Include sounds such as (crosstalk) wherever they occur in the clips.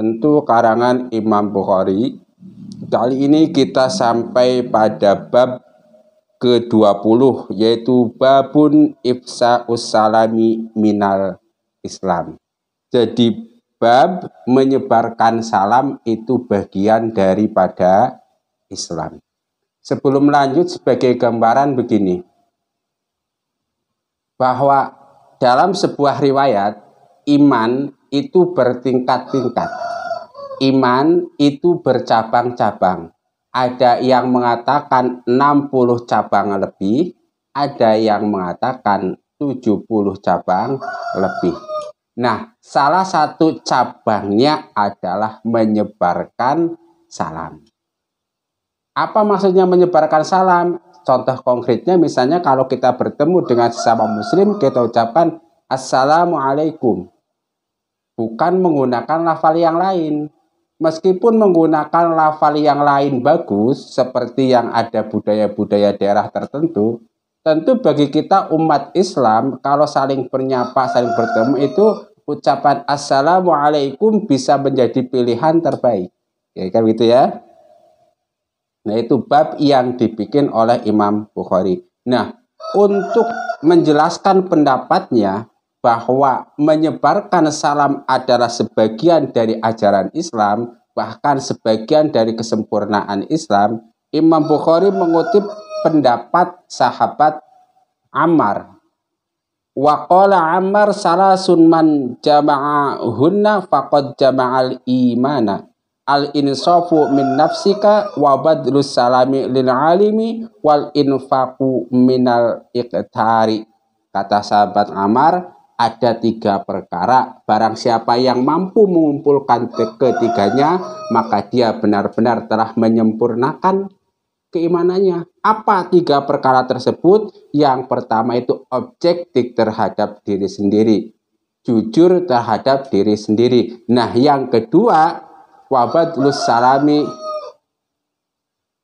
tentu karangan Imam Bukhari. Kali ini kita sampai pada bab ke-20 yaitu babun ifsa usalami minal Islam. Jadi bab menyebarkan salam itu bagian daripada Islam. Sebelum lanjut sebagai gambaran begini. Bahwa dalam sebuah riwayat iman itu bertingkat-tingkat iman itu bercabang-cabang. Ada yang mengatakan 60 cabang lebih, ada yang mengatakan 70 cabang lebih. Nah, salah satu cabangnya adalah menyebarkan salam. Apa maksudnya menyebarkan salam? Contoh konkretnya misalnya kalau kita bertemu dengan sesama muslim, kita ucapkan Assalamualaikum. Bukan menggunakan lafal yang lain meskipun menggunakan lafal yang lain bagus, seperti yang ada budaya-budaya daerah tertentu, tentu bagi kita umat Islam, kalau saling bernyapa, saling bertemu itu ucapan Assalamualaikum bisa menjadi pilihan terbaik. Ya kan gitu ya. Nah itu bab yang dibikin oleh Imam Bukhari. Nah untuk menjelaskan pendapatnya, bahwa menyebarkan salam adalah sebagian dari ajaran Islam, bahkan sebagian dari kesempurnaan Islam, Imam Bukhari mengutip pendapat sahabat Ammar. Waqala Ammar salasun man jama'ahunna faqad jama'al imana. Al-insafu min nafsika wa badlus salami lil alimi wal infaqu minal iqtari. Kata sahabat Ammar, ada tiga perkara. Barang siapa yang mampu mengumpulkan ketiganya, maka dia benar-benar telah menyempurnakan keimanannya. Apa tiga perkara tersebut? Yang pertama itu objektif terhadap diri sendiri. Jujur terhadap diri sendiri. Nah, yang kedua, lus salami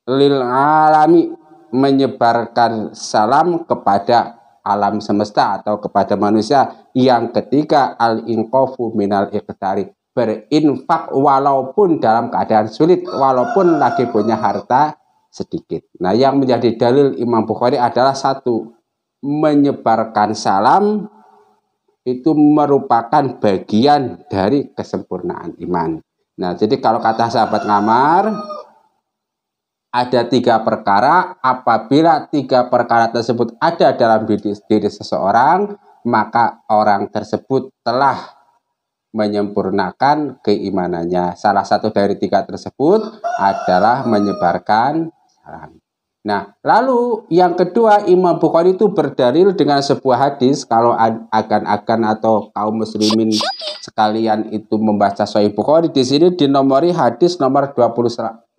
lil alami menyebarkan salam kepada alam semesta atau kepada manusia yang ketika al inqofu minal iqtari berinfak walaupun dalam keadaan sulit walaupun lagi punya harta sedikit. Nah, yang menjadi dalil Imam Bukhari adalah satu menyebarkan salam itu merupakan bagian dari kesempurnaan iman. Nah, jadi kalau kata sahabat Ngamar, ada tiga perkara. Apabila tiga perkara tersebut ada dalam diri, diri seseorang, maka orang tersebut telah menyempurnakan keimanannya. Salah satu dari tiga tersebut adalah menyebarkan salam. Nah, lalu yang kedua Imam Bukhari itu berdalil dengan sebuah hadis kalau akan-akan atau kaum muslimin sekalian itu membaca Sahih Bukhari di sini dinomori hadis nomor 20, 28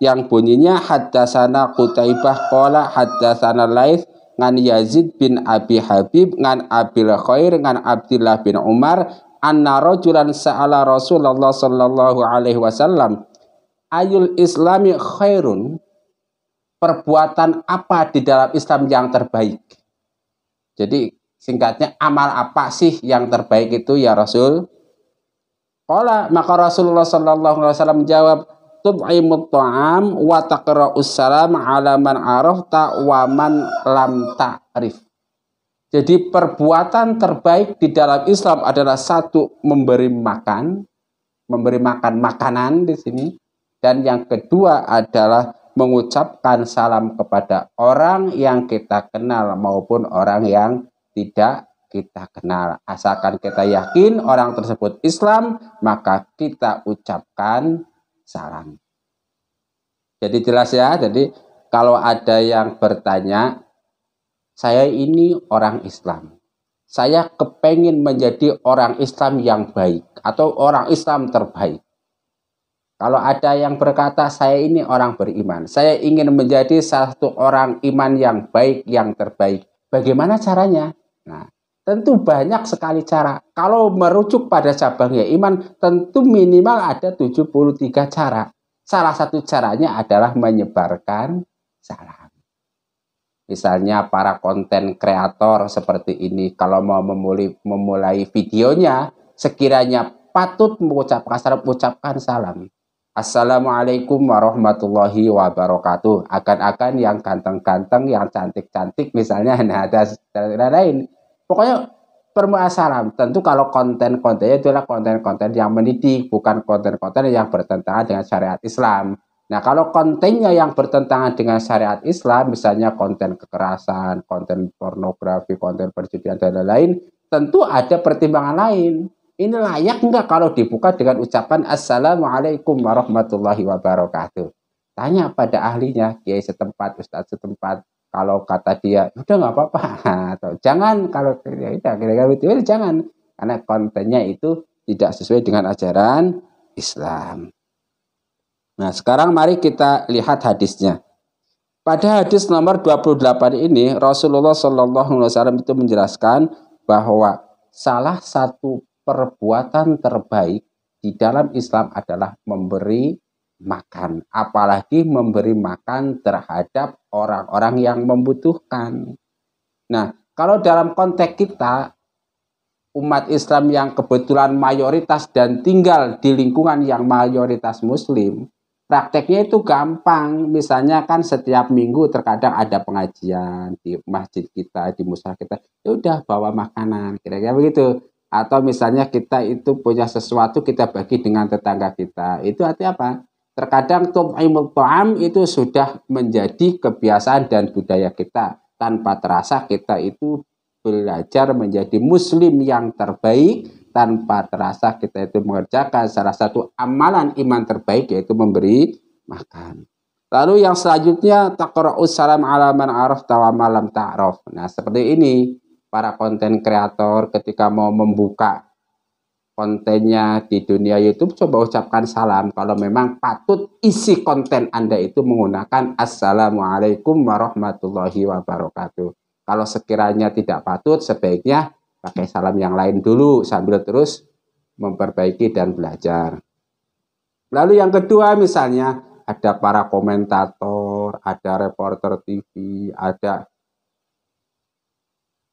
yang bunyinya haddatsana Qutaibah qala haddatsana Laits ngan Yazid bin Abi Habib ngan Abil Khair ngan Abdullah bin Umar anna rajulan sa'ala Rasulullah sallallahu alaihi wasallam ayul islami khairun perbuatan apa di dalam Islam yang terbaik jadi singkatnya amal apa sih yang terbaik itu ya Rasul Kala maka Rasulullah sallallahu alaihi wasallam menjawab tut'imu ta'am wa taqra'us salam ala man arafta wa man lam ta'rif. Jadi perbuatan terbaik di dalam Islam adalah satu memberi makan, memberi makan makanan di sini dan yang kedua adalah mengucapkan salam kepada orang yang kita kenal maupun orang yang tidak kita kenal. Asalkan kita yakin orang tersebut Islam, maka kita ucapkan saran. Jadi jelas ya, jadi kalau ada yang bertanya, saya ini orang Islam. Saya kepengen menjadi orang Islam yang baik atau orang Islam terbaik. Kalau ada yang berkata, saya ini orang beriman. Saya ingin menjadi satu orang iman yang baik, yang terbaik. Bagaimana caranya? Nah, Tentu banyak sekali cara. Kalau merujuk pada cabangnya iman, tentu minimal ada 73 cara. Salah satu caranya adalah menyebarkan salam. Misalnya para konten kreator seperti ini, kalau mau memulai, memulai videonya, sekiranya patut mengucapkan salam, ucapkan salam. Assalamualaikum warahmatullahi wabarakatuh. Akan-akan yang ganteng-ganteng, yang cantik-cantik, misalnya, (laughs) nah ada lain pokoknya permasalahan tentu kalau konten-kontennya itulah konten-konten yang mendidik bukan konten-konten yang bertentangan dengan syariat Islam nah kalau kontennya yang bertentangan dengan syariat Islam misalnya konten kekerasan konten pornografi konten perjudian dan lain-lain tentu ada pertimbangan lain ini layak enggak kalau dibuka dengan ucapan Assalamualaikum warahmatullahi wabarakatuh tanya pada ahlinya kiai setempat ustadz setempat kalau kata dia udah nggak apa-apa (laughs) atau jangan kalau ya kira-kira itu ya jangan karena kontennya itu tidak sesuai dengan ajaran Islam. Nah, sekarang mari kita lihat hadisnya. Pada hadis nomor 28 ini Rasulullah Shallallahu alaihi wasallam itu menjelaskan bahwa salah satu perbuatan terbaik di dalam Islam adalah memberi makan, apalagi memberi makan terhadap orang-orang yang membutuhkan. Nah, kalau dalam konteks kita umat Islam yang kebetulan mayoritas dan tinggal di lingkungan yang mayoritas muslim, prakteknya itu gampang. Misalnya kan setiap minggu terkadang ada pengajian di masjid kita, di musola kita. Ya udah bawa makanan, kira-kira begitu. Atau misalnya kita itu punya sesuatu kita bagi dengan tetangga kita. Itu artinya apa? Terkadang tum'imul ta'am itu sudah menjadi kebiasaan dan budaya kita. Tanpa terasa kita itu belajar menjadi muslim yang terbaik. Tanpa terasa kita itu mengerjakan salah satu amalan iman terbaik yaitu memberi makan. Lalu yang selanjutnya taqra'us salam ala man araf tawa malam ta'raf. Nah, seperti ini para konten kreator ketika mau membuka kontennya di dunia YouTube, coba ucapkan salam kalau memang patut isi konten Anda itu menggunakan Assalamualaikum warahmatullahi wabarakatuh. Kalau sekiranya tidak patut, sebaiknya pakai salam yang lain dulu sambil terus memperbaiki dan belajar. Lalu yang kedua misalnya ada para komentator, ada reporter TV, ada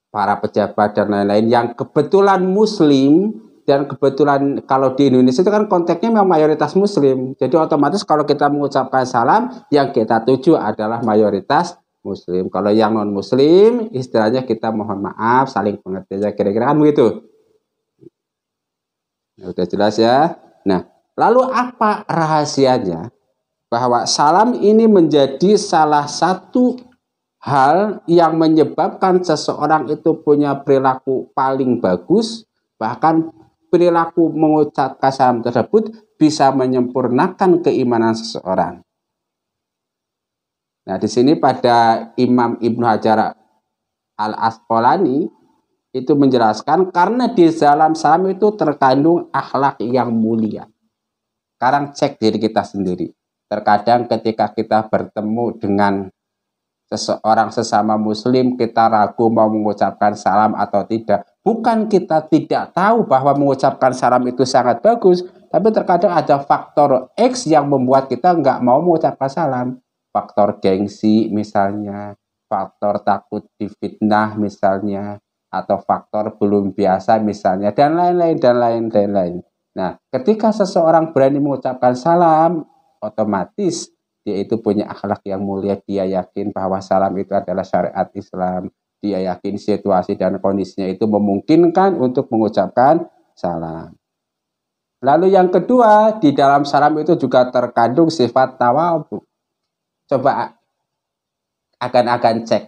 para pejabat dan lain-lain yang kebetulan muslim dan kebetulan kalau di Indonesia itu kan konteksnya memang mayoritas muslim. Jadi otomatis kalau kita mengucapkan salam yang kita tuju adalah mayoritas muslim. Kalau yang non muslim istilahnya kita mohon maaf, saling pengertian kira-kira kan begitu. Ya, udah jelas ya. Nah, lalu apa rahasianya bahwa salam ini menjadi salah satu hal yang menyebabkan seseorang itu punya perilaku paling bagus bahkan perilaku mengucapkan salam tersebut bisa menyempurnakan keimanan seseorang. Nah, di sini pada Imam Ibnu Hajar Al Asqalani itu menjelaskan karena di dalam salam itu terkandung akhlak yang mulia. Sekarang cek diri kita sendiri. Terkadang ketika kita bertemu dengan seseorang sesama muslim kita ragu mau mengucapkan salam atau tidak bukan kita tidak tahu bahwa mengucapkan salam itu sangat bagus, tapi terkadang ada faktor X yang membuat kita nggak mau mengucapkan salam. Faktor gengsi misalnya, faktor takut difitnah misalnya, atau faktor belum biasa misalnya, dan lain-lain, dan lain-lain, Nah, ketika seseorang berani mengucapkan salam, otomatis dia itu punya akhlak yang mulia, dia yakin bahwa salam itu adalah syariat Islam, dia yakin situasi dan kondisinya itu memungkinkan untuk mengucapkan salam. Lalu yang kedua, di dalam salam itu juga terkandung sifat tawadhu. Coba akan-akan cek.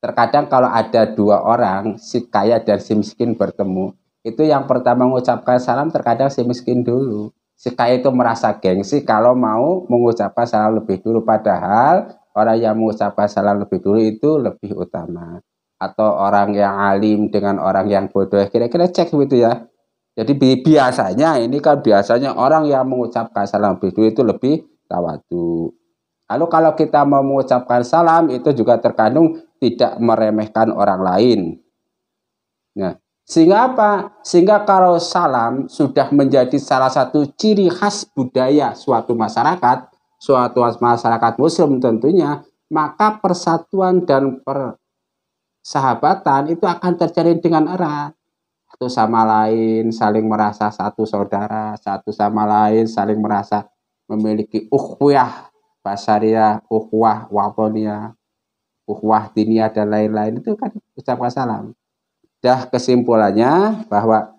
Terkadang kalau ada dua orang, si kaya dan si miskin bertemu, itu yang pertama mengucapkan salam terkadang si miskin dulu. Si kaya itu merasa gengsi kalau mau mengucapkan salam lebih dulu. Padahal orang yang mengucapkan salam lebih dulu itu lebih utama atau orang yang alim dengan orang yang bodoh kira-kira cek begitu ya jadi bi biasanya ini kan biasanya orang yang mengucapkan salam lebih dulu itu lebih tawadu lalu kalau kita mau mengucapkan salam itu juga terkandung tidak meremehkan orang lain nah sehingga apa? Sehingga kalau salam sudah menjadi salah satu ciri khas budaya suatu masyarakat, suatu masyarakat muslim tentunya, maka persatuan dan persahabatan itu akan terjadi dengan erat. Satu sama lain saling merasa satu saudara, satu sama lain saling merasa memiliki ukhwah basaria, ukhwah waponia, ukhwah dinia dan lain-lain itu kan ucapkan salam. Dah kesimpulannya bahwa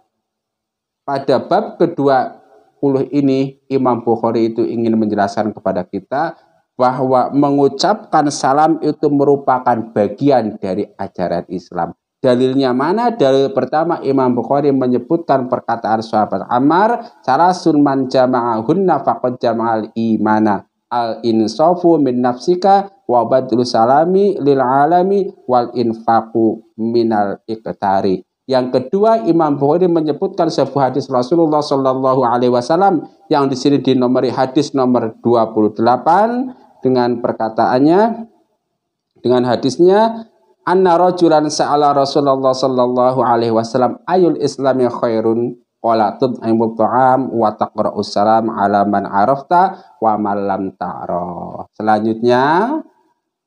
pada bab kedua 10 ini Imam Bukhari itu ingin menjelaskan kepada kita bahwa mengucapkan salam itu merupakan bagian dari ajaran Islam. Dalilnya mana? Dalil pertama Imam Bukhari menyebutkan perkataan sahabat Ammar, "Cara sunman jama'ahunna faqad jama'al imana." Al insafu min nafsika wa badlu salami lil alami wal infaqu minal iktari. Yang kedua, Imam Bukhari menyebutkan sebuah hadis Rasulullah Shallallahu Alaihi Wasallam yang di sini dinomori hadis nomor 28 dengan perkataannya, dengan hadisnya, Anna rajulan sa'ala Rasulullah Shallallahu Alaihi Wasallam ayul Islam yang khairun qala tud'imut ta'am wa taqra'us salam ala man arafta wa man lam Selanjutnya,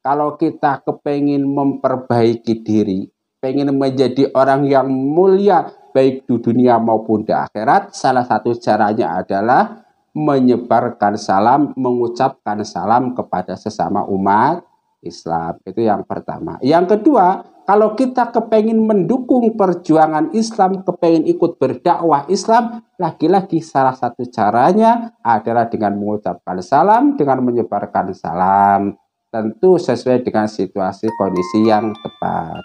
kalau kita kepengin memperbaiki diri, pengen menjadi orang yang mulia baik di dunia maupun di akhirat, salah satu caranya adalah menyebarkan salam, mengucapkan salam kepada sesama umat Islam. Itu yang pertama. Yang kedua, kalau kita kepengen mendukung perjuangan Islam, kepengen ikut berdakwah Islam, lagi-lagi salah satu caranya adalah dengan mengucapkan salam, dengan menyebarkan salam. Tentu sesuai dengan situasi kondisi yang tepat.